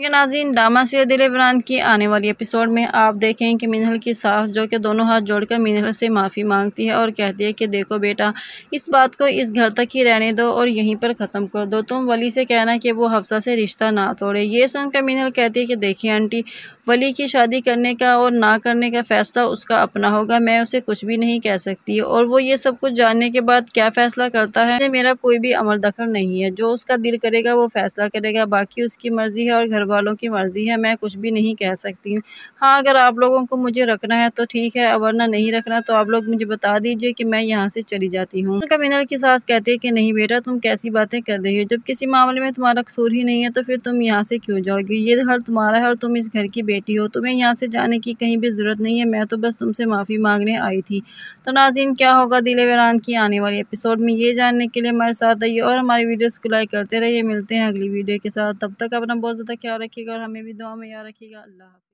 के नाजीन डामा से दिल बरान की आने वाली एपिसोड में आप देखें कि मिनहल की सास जो कि दोनों हाथ जोड़कर मिनहल से माफ़ी मांगती है और कहती है कि देखो बेटा इस बात को इस घर तक ही रहने दो और यहीं पर ख़त्म कर दो तुम वली से कहना कि वो हफ्सा से रिश्ता ना तोड़े ये सुनकर मिनहल कहती है कि देखिए आंटी वली की शादी करने का और ना करने का फ़ैसला उसका अपना होगा मैं उसे कुछ भी नहीं कह सकती और वो ये सब कुछ जानने के बाद क्या फ़ैसला करता है मेरा कोई भी अमल दखल नहीं है जो उसका दिल करेगा वो फ़ैसला करेगा बाकी उसकी मर्ज़ी है और घर वालों की मर्ज़ी है मैं कुछ भी नहीं कह सकती हूँ हाँ अगर आप लोगों को मुझे रखना है तो ठीक है वरना नहीं रखना तो आप लोग मुझे बता दीजिए कि मैं यहाँ से चली जाती हूँ उनका मिनल की सास कहती है कि नहीं बेटा तुम कैसी बातें कर रही हो जब किसी मामले में तुम्हारा कसूर ही नहीं है तो फिर तुम यहाँ से क्यों जाओगी ये घर तुम्हारा है और तुम इस घर की बेटी हो तुम्हें यहाँ से जाने की कहीं भी ज़रूरत नहीं है मैं तो बस तुमसे माफ़ी मांगने आई थी तो नाजीन क्या होगा दिल वरान की आने वाली एपिसोड में ये जानने के लिए हमारे साथ आइए और हमारी वीडियोज़ को लाइक करते रहिए मिलते हैं अगली वीडियो के साथ तब तक अपना बहुत ज़्यादा क्या याद रखिएगा और हमें भी दुआ में याद रखिएगा अल्लाह